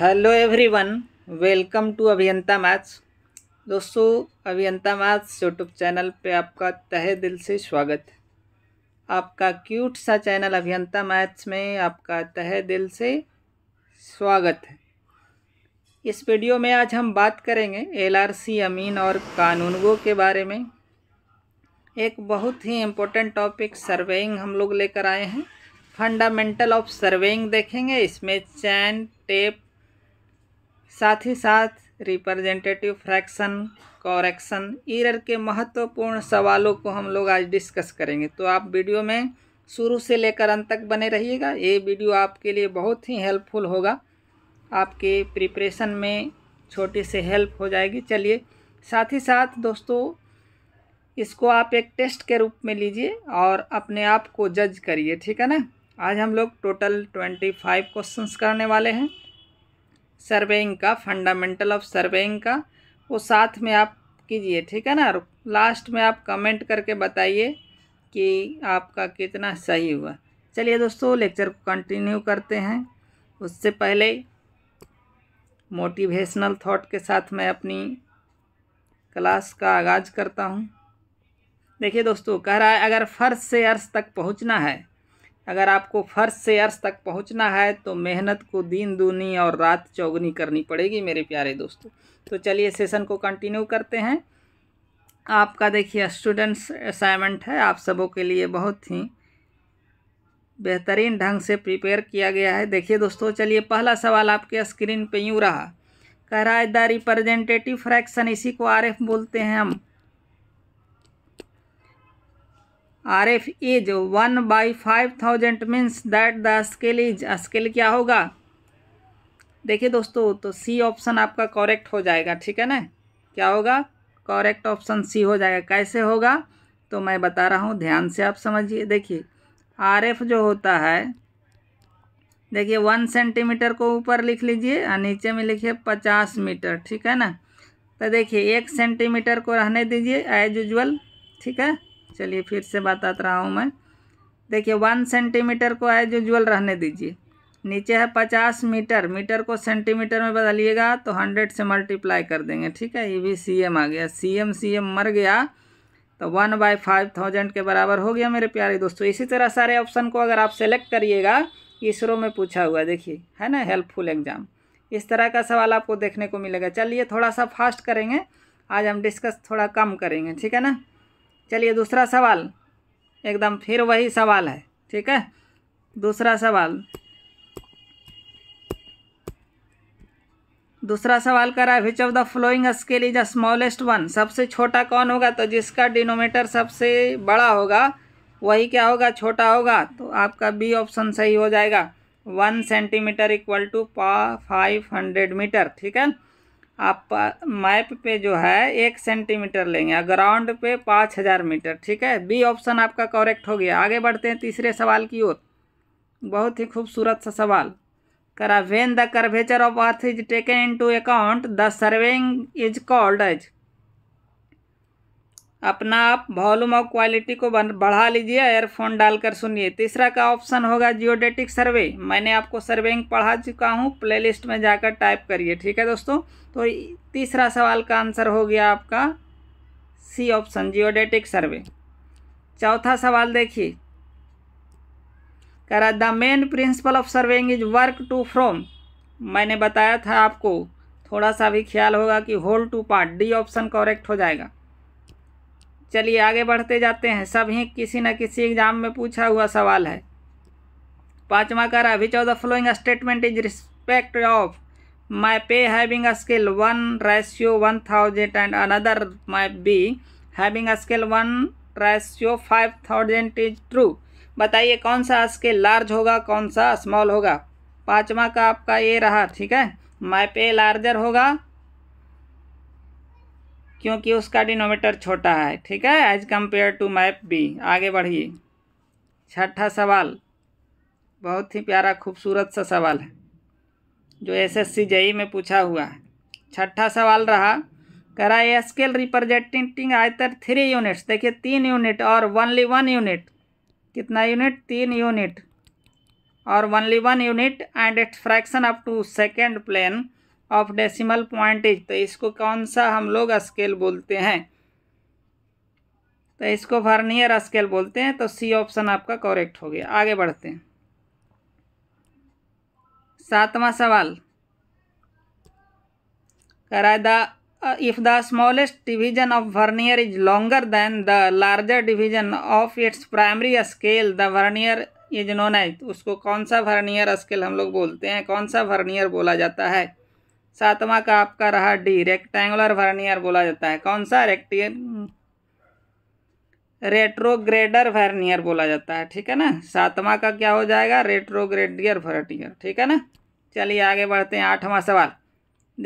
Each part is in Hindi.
hello everyone welcome to Abhiyanta maths दोस्तों अभियंता मैथ्स यूट्यूब चैनल पे आपका तहे दिल से स्वागत है आपका क्यूट सा चैनल अभियंता मैथ्स में आपका तहे दिल से स्वागत है इस वीडियो में आज हम बात करेंगे एलआरसी अमीन और कानूनगो के बारे में एक बहुत ही इम्पोर्टेंट टॉपिक सर्वेइंग हम लोग लेकर आए हैं फंडामेंटल ऑफ सर्वेइंग देखेंगे इसमें चैन टेप साथ ही साथ रिप्रेजेंटेटिव फ्रैक्शन कॉरेक्शन ईरर के महत्वपूर्ण सवालों को हम लोग आज डिस्कस करेंगे तो आप वीडियो में शुरू से लेकर अंत तक बने रहिएगा ये वीडियो आपके लिए बहुत ही हेल्पफुल होगा आपके प्रिपरेशन में छोटी से हेल्प हो जाएगी चलिए साथ ही साथ दोस्तों इसको आप एक टेस्ट के रूप में लीजिए और अपने आप को जज करिए ठीक है ना आज हम लोग टोटल ट्वेंटी फाइव क्वेश्चन करने वाले हैं सर्वेइंग का फंडामेंटल ऑफ सर्वेइंग का वो साथ में आप कीजिए ठीक है ना लास्ट में आप कमेंट करके बताइए कि आपका कितना सही हुआ चलिए दोस्तों लेक्चर को कंटिन्यू करते हैं उससे पहले मोटिवेशनल थॉट के साथ मैं अपनी क्लास का आगाज़ करता हूँ देखिए दोस्तों कह रहा है अगर फर्श से अर्श तक पहुँचना है अगर आपको फर्श से अर्श तक पहुंचना है तो मेहनत को दिन दूनी और रात चौगनी करनी पड़ेगी मेरे प्यारे दोस्तों तो चलिए सेशन को कंटिन्यू करते हैं आपका देखिए स्टूडेंट्स असाइनमेंट है आप सबों के लिए बहुत ही बेहतरीन ढंग से प्रिपेयर किया गया है देखिए दोस्तों चलिए पहला सवाल आपके स्क्रीन पे यूँ रहा कह रहा है द रिप्रेजेंटेटिव फ्रैक्शन इसी को आर बोलते हैं हम R F is one by five thousand means that the scale is scale क्या होगा देखिए दोस्तों तो सी ऑप्शन आपका करेक्ट हो जाएगा ठीक है ना क्या होगा करेक्ट ऑप्शन सी हो जाएगा कैसे होगा तो मैं बता रहा हूँ ध्यान से आप समझिए देखिए आर एफ जो होता है देखिए वन सेंटीमीटर को ऊपर लिख लीजिए और नीचे में लिखिए पचास मीटर ठीक है ना तो देखिए एक सेंटीमीटर को रहने दीजिए एज यूजल ठीक है चलिए फिर से बताता रहा हूँ मैं देखिए वन सेंटीमीटर को एज यूजल रहने दीजिए नीचे है पचास मीटर मीटर को सेंटीमीटर में बदलिएगा तो हंड्रेड से मल्टीप्लाई कर देंगे ठीक है ये भी सी एम आ गया सी एम सी एम मर गया तो वन बाई फाइव थाउजेंड के बराबर हो गया मेरे प्यारे दोस्तों इसी तरह सारे ऑप्शन को अगर आप सेलेक्ट करिएगा इसरो में पूछा हुआ देखिए है ना हेल्पफुल एग्जाम इस तरह का सवाल आपको देखने को मिलेगा चलिए थोड़ा सा फास्ट करेंगे आज हम डिस्कस थोड़ा कम करेंगे ठीक है ना चलिए दूसरा सवाल एकदम फिर वही सवाल है ठीक है दूसरा सवाल दूसरा सवाल कर रहा है which of the following scale is the smallest one सबसे छोटा कौन होगा तो जिसका डिनोमीटर सबसे बड़ा होगा वही क्या होगा छोटा होगा तो आपका बी ऑप्शन सही हो जाएगा वन सेंटीमीटर इक्वल टू पा फाइव हंड्रेड मीटर ठीक है आप मैप पे जो है एक सेंटीमीटर लेंगे ग्राउंड पे पाँच हज़ार मीटर ठीक है बी ऑप्शन आपका करेक्ट हो गया आगे बढ़ते हैं तीसरे सवाल की ओर बहुत ही खूबसूरत सा सवाल करा when the curvature of earth is taken into account the surveying is called as अपना आप वॉल्यूम और क्वालिटी को बढ़ा लीजिए एयरफोन डालकर सुनिए तीसरा का ऑप्शन होगा जियोडेटिक सर्वे मैंने आपको सर्वेइंग पढ़ा चुका हूँ प्लेलिस्ट में जाकर टाइप करिए ठीक है दोस्तों तो तीसरा सवाल का आंसर हो गया आपका सी ऑप्शन जियोडेटिक सर्वे चौथा सवाल देखिए कह रहा the main principle of surveying is work to from मैंने बताया था आपको थोड़ा सा भी ख्याल होगा कि whole to part D option correct हो जाएगा चलिए आगे बढ़ते जाते हैं सब ही किसी न किसी एग्जाम में पूछा हुआ सवाल है पाँचवा रहा है which of the following statement is respect of map having scale one ratio one thousand and another map B having scale one ratio five thousand is true बताइए कौन सा स्केल लार्ज होगा कौन सा स्मॉल होगा पाँचवा का आपका ये रहा ठीक है माई पे लार्जर होगा क्योंकि उसका डिनोमीटर छोटा है ठीक है as compare to map B आगे बढ़िए छठा सवाल बहुत ही प्यारा खूबसूरत सा सवाल है जो एसएससी जेई e में पूछा हुआ है छठा सवाल रहा करा ए स्केल रिप्रेजेंटिंग आयतर थ्री यूनिट्स देखिए तीन यूनिट और वनली वन यूनिट कितना यूनिट तीन यूनिट और only one unit and its fraction up to second plane of decimal pointage तो इसको कौन सा हम लोग स्केल बोलते हैं तो इसको वर्नियर स्केल बोलते हैं तो सी ऑप्शन आपका करेक्ट हो गया आगे बढ़ते हैं सातवां सवाल कराए the if the smallest division of vernier is longer than the larger division of its primary scale the vernier is known as उसको कौन सा वर्नियर स्केल हम लोग बोलते हैं कौन सा वर्नियर बोला जाता है सातवां का आपका रहा डी रेक्टेंगुलर वर्नियर बोला जाता है कौन सा रेक्टियर रेट्रोग्रेडर वर्नियर बोला जाता है ठीक है ना सातवां का क्या हो जाएगा रेट्रोग्रेडियर वर्नियर ठीक है ना चलिए आगे बढ़ते हैं आठवां सवाल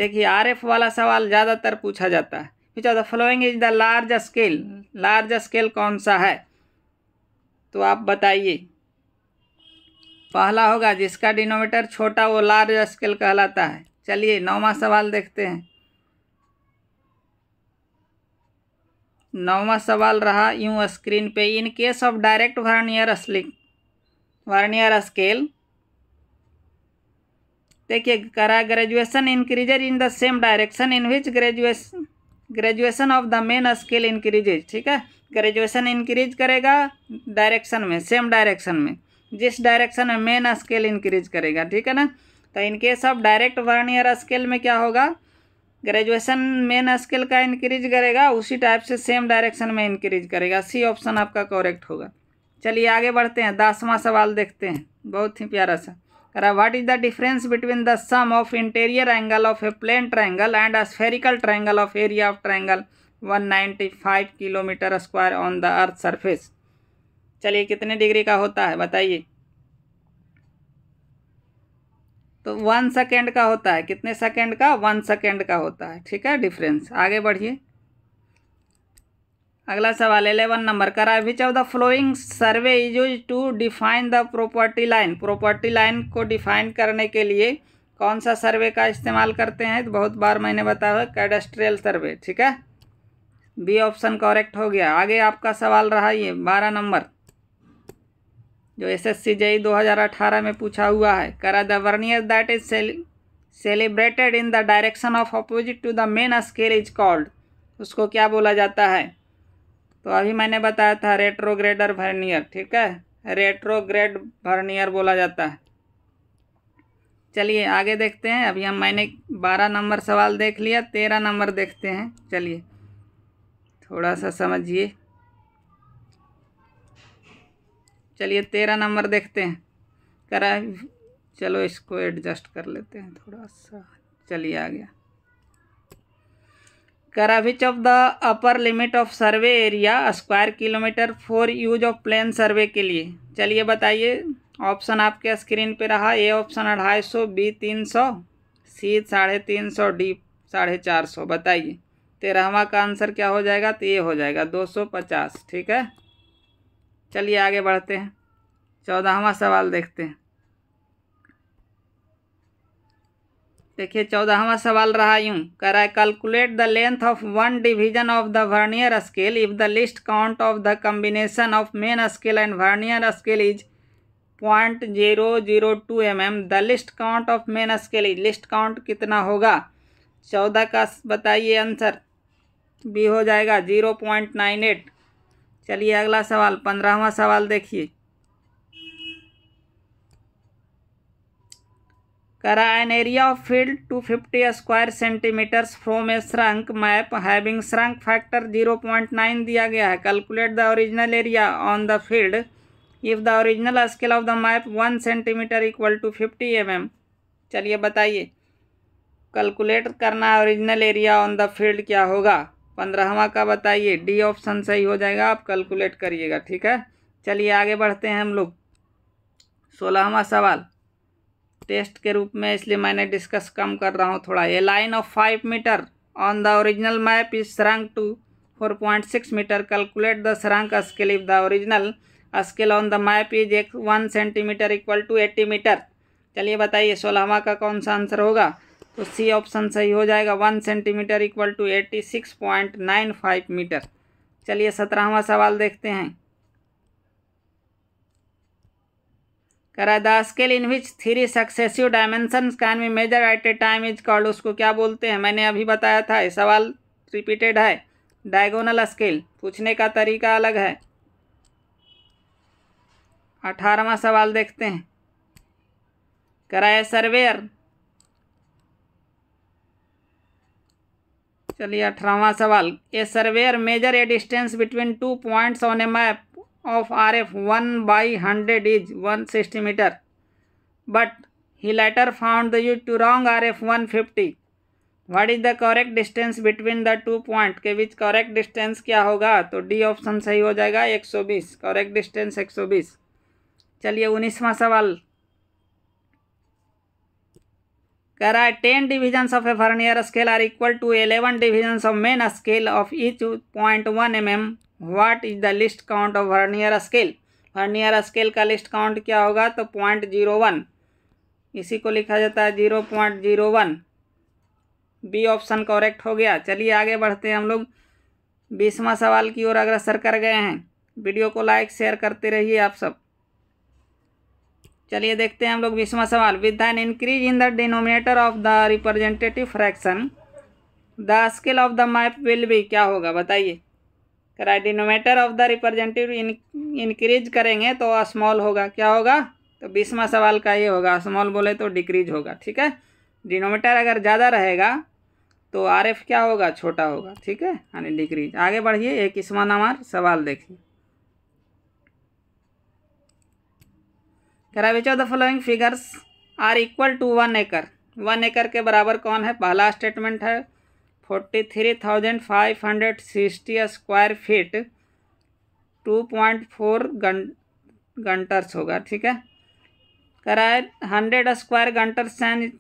देखिए आरएफ वाला सवाल ज़्यादातर पूछा जाता है पूछा the following is the large scale large scale कौन सा है तो आप बताइए पहला होगा जिसका डिनोमीटर छोटा वो लार्ज स्केल कहलाता है चलिए नौवा सवाल देखते हैं नौवा सवाल रहा यूं स्क्रीन पे in case of direct vernier स्लिंग वर्नियर स्केल देखिए करा graduation increases in the same direction in which graduation graduation of the main scale increases ठीक है ग्रेजुएशन इंक्रीज करेगा डायरेक्शन में सेम डायरेक्शन में जिस डायरेक्शन में मेन स्केल इंक्रीज करेगा ठीक है ना तो इनकेस ऑफ डायरेक्ट वर्नियर ईयर स्केल में क्या होगा ग्रेजुएशन मेन स्केल का इंक्रीज करेगा उसी टाइप से सेम डायरेक्शन में इंक्रीज करेगा सी ऑप्शन आपका करेक्ट होगा चलिए आगे बढ़ते हैं दसवां सवाल देखते हैं बहुत ही प्यारा सा करा what is the difference between the sum of interior angle of a plane triangle and a spherical triangle of area of triangle 195 kilometre square on the earth surface चलिए कितने डिग्री का होता है बताइए तो वन सेकेंड का होता है कितने सेकेंड का वन सेकेंड का होता है ठीक है डिफरेंस आगे बढ़िए अगला सवाल एलेवन नंबर करा which of the following survey is use to define the property line property line को डिफाइन करने के लिए कौन सा सर्वे का इस्तेमाल करते हैं तो बहुत बार मैंने बताया कैडस्ट्रियल सर्वे ठीक है बी ऑप्शन करेक्ट हो गया आगे आपका सवाल रहा ये बारह नंबर जो एस एस सी जेई दो हज़ार अठारह में पूछा हुआ है करा the vernier that is celebrated in the direction of opposite to the main scale is called उसको क्या बोला जाता है तो अभी मैंने बताया था रेट्रोग्रेडर वर्नियर ठीक है रेट्रोग्रेड वर्नियर बोला जाता है चलिए आगे देखते हैं अभी हम मैंने बारह नंबर सवाल देख लिया तेरह नंबर देखते हैं चलिए थोड़ा सा समझिए चलिए तेरह नंबर देखते हैं करा चलो इसको एडजस्ट कर लेते हैं थोड़ा सा चलिए आ गया कराविच of the upper limit of survey area square kilometre for use of plane survey के लिए चलिए बताइए ऑप्शन आपके स्क्रीन पे रहा ए ऑप्शन अढ़ाई सौ बी तीन सौ सी साढ़े तीन सौ डी साढ़े चार सौ बताइए तेरहवा का आंसर क्या हो जाएगा तो ये हो जाएगा दो सौ पचास ठीक है चलिए आगे बढ़ते हैं चौदहवा सवाल देखते हैं देखिए चौदहवा सवाल रहा यूं कर I calculate the length of one division of the vernier scale if the least count of the combination of main scale and vernier scale is point zero zero two M M the least count of main scale is least count कितना होगा चौदह का बताइए आंसर बी हो जाएगा जीरो पॉइंट नाइन एट चलिए अगला सवाल पंद्रहवा सवाल देखिए करा an area of field two fifty square centimetres from a shrunk map having shrunk factor zero point nine दिया गया है calculate the original area on the field if the original scale of the map one centimetre equal to fifty M M चलिए बताइए कैलकुलेट करना original area on the field क्या होगा पंद्रहवा का बताइए डी ऑप्शन सही हो जाएगा आप कैलकुलेट करिएगा ठीक है चलिए आगे बढ़ते हैं हम लोग सोलहवा सवाल टेस्ट के रूप में इसलिए मैंने डिस्कस कम कर रहा हूँ थोड़ा A line of five metre on the original map is shrunk to four point six metre calculate the shrunk scale if the original scale on the map is एक one centimetre equal to eighty metre चलिए बताइए सोलहवा का कौन सा आंसर होगा तो सी ऑप्शन सही हो जाएगा one centimetre equal to eighty six point nine five metre चलिए सत्रहवा सवाल देखते हैं करा the scale in which three successive dimension can be measure at a time is called उसको क्या बोलते हैं मैंने अभी बताया था ये सवाल रिपीटेड है डायगोनल स्केल पूछने का तरीका अलग है अठारहवा सवाल देखते हैं कराए सर्वेयर चलिए अठारहवा सवाल A surveyor measure a distance between two points on a map of R F one by hundred is one sixty metre but he later found the you to wrong R F one fifty what is the correct distance between the two point के बीच करेक्ट डिस्टेंस क्या होगा तो डी ऑप्शन सही हो जाएगा एक सौ बीस करेक्ट डिस्टेंस एक सौ बीस चलिए उन्नीसवा सवाल कह रहा है ten divisions of a vernier scale are equal to eleven divisions of main scale of each point one M M what is the least count of vernier scale vernier scale का लिस्ट काउंट क्या होगा तो पॉइंट जीरो वन इसी को लिखा जाता है zero point zero one B option correct हो गया चलिए आगे बढ़ते हैं हम लोग बीसवा सवाल की ओर अग्रसर कर गए हैं वीडियो को लाइक शेयर करते रहिए आप सब चलिए देखते हैं हम लोग बीसवा सवाल with an increase in the denominator of the representative fraction the scale of the map will भी क्या होगा बताइए करा denominator of the representative increase करेंगे तो स्मॉल होगा क्या होगा तो बीसवा सवाल का ये होगा स्मॉल बोले तो डिक्रीज होगा ठीक है डिनोमेटर अगर ज़्यादा रहेगा तो आर एफ क्या होगा छोटा होगा ठीक है यानी डिक्रीज आगे बढ़िए एक इसमान सवाल देखिए करा which of the following figures are equal to one acre one acre के बराबर कौन है पहला स्टेटमेंट है forty three thousand five hundred sixty square feet two point four gunters होगा ठीक है कराए हंड्रेड स्क्वायर गंटर्स हैं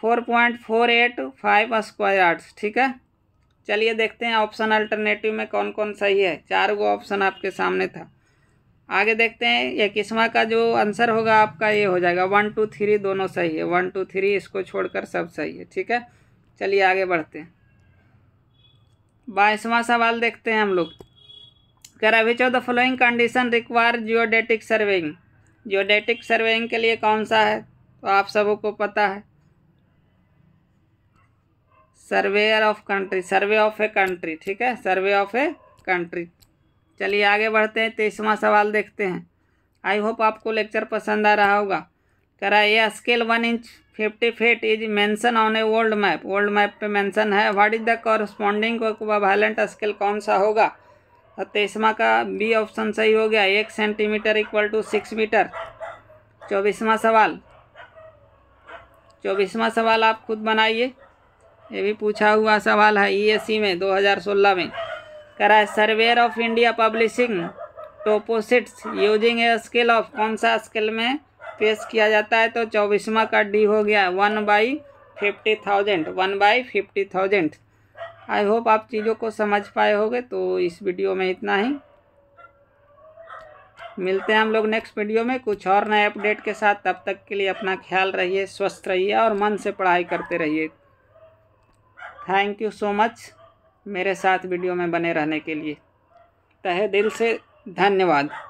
four point four eight five square arts ठीक है चलिए देखते हैं ऑप्शन अल्टरनेटिव में कौन कौन सही है चार गो ऑप्शन आपके सामने था आगे देखते हैं इक्कीसवा का जो आंसर होगा आपका ये हो जाएगा वन टू थ्री दोनों सही है वन टू थ्री इसको छोड़कर सब सही है ठीक है चलिए आगे बढ़ते हैं बाईसवा सवाल देखते हैं हम लोग कर रहा which of the following condition require geodetic surveying geodetic surveying के लिए कौन सा है तो आप सबको पता है surveyor of country survey of a country ठीक है सर्वे ऑफ ए कंट्री चलिए आगे बढ़ते हैं तेईसवा सवाल देखते हैं आई होप आपको लेक्चर पसंद आ रहा होगा करा ये scale one inch fifty feet is mention on a world map world map पे मेंशन है what is the corresponding violent scale कौन सा होगा तो तेईसवा का बी ऑप्शन सही हो गया एक centimetre equal to six metre चौबीसवा सवाल चौबीसवा सवाल आप खुद बनाइए ये भी पूछा हुआ सवाल है ई e e में 2016 में करा है surveyor of India publishing toposheets using a scale of कौन सा स्केल में पेश किया जाता है तो चौबीसवा का डी हो गया one by fifty thousand one by fifty thousand I hope आप चीज़ों को समझ पाए होगे तो इस वीडियो में इतना ही मिलते हैं हम लोग नेक्स्ट वीडियो में कुछ और नए अपडेट के साथ तब तक के लिए अपना ख्याल रहिए स्वस्थ रहिए और मन से पढ़ाई करते रहिए थैंक यू सो मच मेरे साथ वीडियो में बने रहने के लिए तहे दिल से धन्यवाद